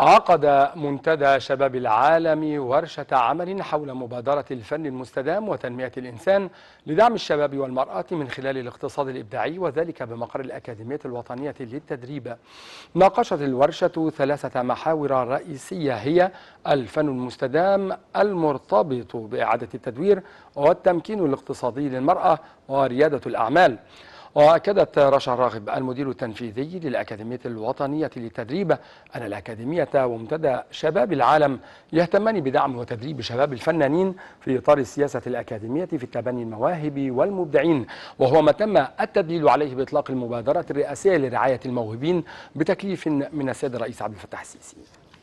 عقد منتدى شباب العالم ورشة عمل حول مبادرة الفن المستدام وتنمية الإنسان لدعم الشباب والمرأة من خلال الاقتصاد الإبداعي وذلك بمقر الأكاديمية الوطنية للتدريب ناقشت الورشة ثلاثة محاور رئيسية هي الفن المستدام المرتبط بإعادة التدوير والتمكين الاقتصادي للمرأة وريادة الأعمال وأكدت رشا الراغب المدير التنفيذي للأكاديمية الوطنية للتدريب أن الأكاديمية ومنتدى شباب العالم يهتمان بدعم وتدريب شباب الفنانين في إطار السياسة الأكاديمية في تبني المواهب والمبدعين وهو ما تم التدليل عليه بإطلاق المبادرة الرئاسية لرعاية الموهوبين بتكليف من السيد الرئيس عبد الفتاح السيسي